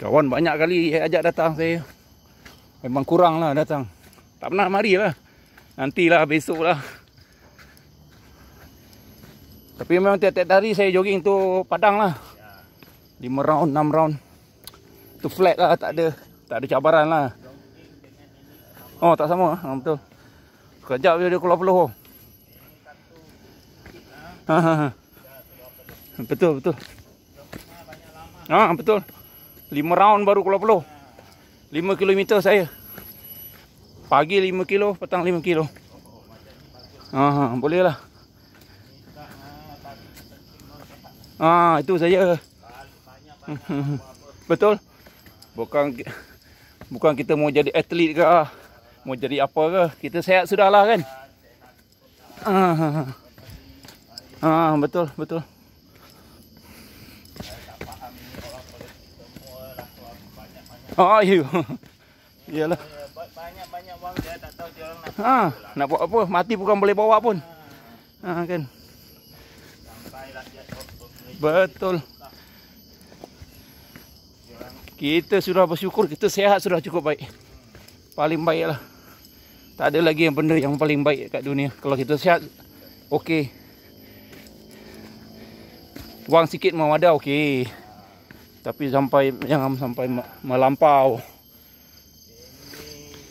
Kawan banyak kali ajak datang saya. Memang kurang lah datang. Tak pernah mari lah. Nantilah besok lah. Tapi memang tiap-tiap hari saya jogging tu padang lah. 5 round, 6 round. Tu flat lah tak ada. Tak ada cabaran lah. Oh tak sama lah. Betul. Sekejap je dia keluar peluh. Ha, ha, ha. Betul, betul. Ah, ha, betul. 5 round baru keluar peluh 5 kilometer saya Pagi 5 kilo Petang 5 kilo Ah, boleh lah Ah, itu saja. Betul? Bukan bukan kita mau jadi atlet ke ah. Mau jadi apa ke? Kita sehat sudahlah kan? Ah, ah betul, betul. Oh, you. Yalah. Banyak-banyak wang dia tak tahu dia orang nak. Ha, nak buat apa? Mati bukan boleh bawa pun. Ha, ha kan. Betul. Kita sudah bersyukur, kita sehat sudah cukup baik. Paling baiklah. Tak ada lagi yang benda yang paling baik kat dunia. Kalau kita sehat, okey. Wang sikit mau ada, okey tapi sampai jangan sampai melampau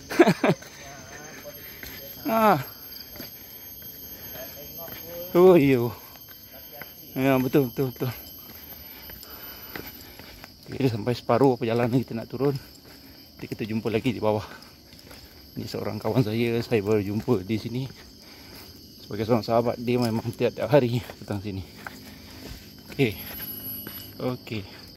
ah oh iyo ya betul betul betul jadi sampai separuh perjalanan kita nak turun nanti kita jumpa lagi di bawah ini seorang kawan saya saya baru jumpa di sini sebagai seorang sahabat dia memang tiada hari datang sini okey okey